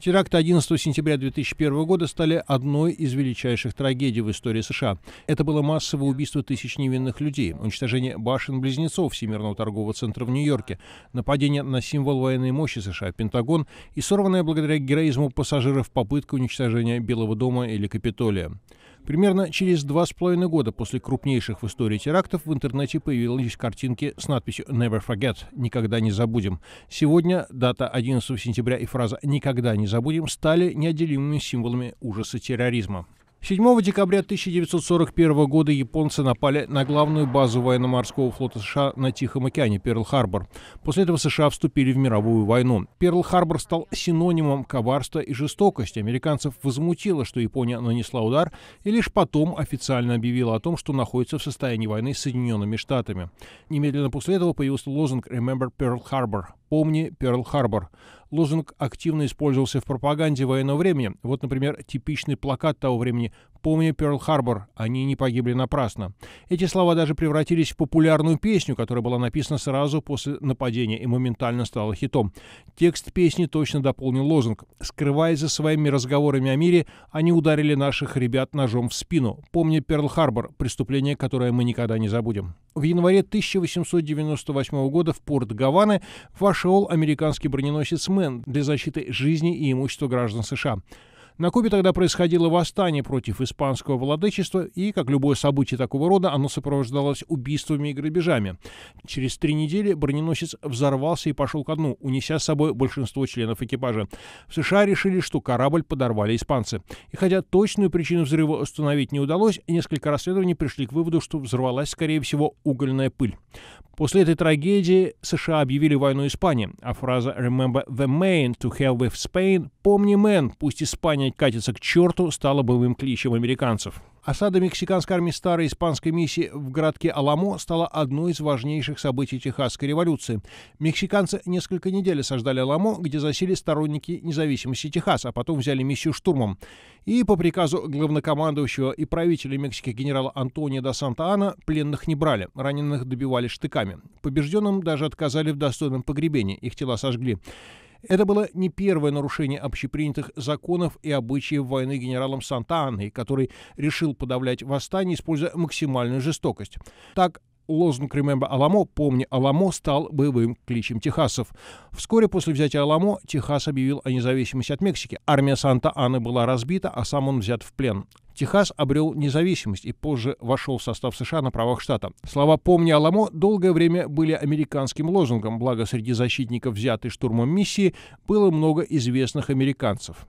Теракты 11 сентября 2001 года стали одной из величайших трагедий в истории США. Это было массовое убийство тысяч невинных людей, уничтожение башен-близнецов Всемирного торгового центра в Нью-Йорке, нападение на символ военной мощи США, Пентагон и сорванная благодаря героизму пассажиров попытка уничтожения Белого дома или Капитолия. Примерно через два с половиной года после крупнейших в истории терактов в интернете появились картинки с надписью «Never forget» — «Никогда не забудем». Сегодня дата 11 сентября и фраза «Никогда не забудем» стали неотделимыми символами ужаса терроризма. 7 декабря 1941 года японцы напали на главную базу военно-морского флота США на Тихом океане Перл-Харбор. После этого США вступили в мировую войну. Перл-Харбор стал синонимом коварства и жестокости. Американцев возмутило, что Япония нанесла удар, и лишь потом официально объявила о том, что находится в состоянии войны с Соединенными Штатами. Немедленно после этого появился лозунг «Remember Pearl Harbor» — «Помни Перл-Харбор» лозунг активно использовался в пропаганде военного времени. Вот, например, типичный плакат того времени Помню Перл-Харбор, они не погибли напрасно. Эти слова даже превратились в популярную песню, которая была написана сразу после нападения и моментально стала хитом. Текст песни точно дополнил лозунг. Скрываясь за своими разговорами о мире, они ударили наших ребят ножом в спину. Помни Перл-Харбор, преступление, которое мы никогда не забудем. В январе 1898 года в порт Гаваны вошел американский броненосец «Мэн» для защиты жизни и имущества граждан США. На Кубе тогда происходило восстание против испанского владычества, и, как любое событие такого рода, оно сопровождалось убийствами и грабежами. Через три недели броненосец взорвался и пошел ко дну, унеся с собой большинство членов экипажа. В США решили, что корабль подорвали испанцы. И хотя точную причину взрыва установить не удалось, несколько расследований пришли к выводу, что взорвалась, скорее всего, угольная пыль. После этой трагедии США объявили войну Испании, а фраза «Remember the Main to hell with Spain» — «Помни, мэн, пусть Испания катится к черту» стала боевым кличем американцев. Осада мексиканской армии старой испанской миссии в городке Аламо стала одной из важнейших событий Техасской революции. Мексиканцы несколько недель осаждали Аламо, где засели сторонники независимости Техаса, а потом взяли миссию штурмом. И по приказу главнокомандующего и правителя Мексики генерала Антонио да Санта-Ана пленных не брали, раненых добивали штыками. Побежденным даже отказали в достойном погребении, их тела сожгли. Это было не первое нарушение общепринятых законов и обычаев войны генералом Санта-Анной, который решил подавлять восстание, используя максимальную жестокость. Так, лозунг «Remember Alamo» — «Помни Аламо» стал боевым кличем техасцев. Вскоре после взятия Аламо Техас объявил о независимости от Мексики. Армия Санта-Аны была разбита, а сам он взят в плен. Техас обрел независимость и позже вошел в состав США на правах штата. Слова «Помни Аламо» долгое время были американским лозунгом, благо среди защитников взятой штурмом миссии было много известных американцев.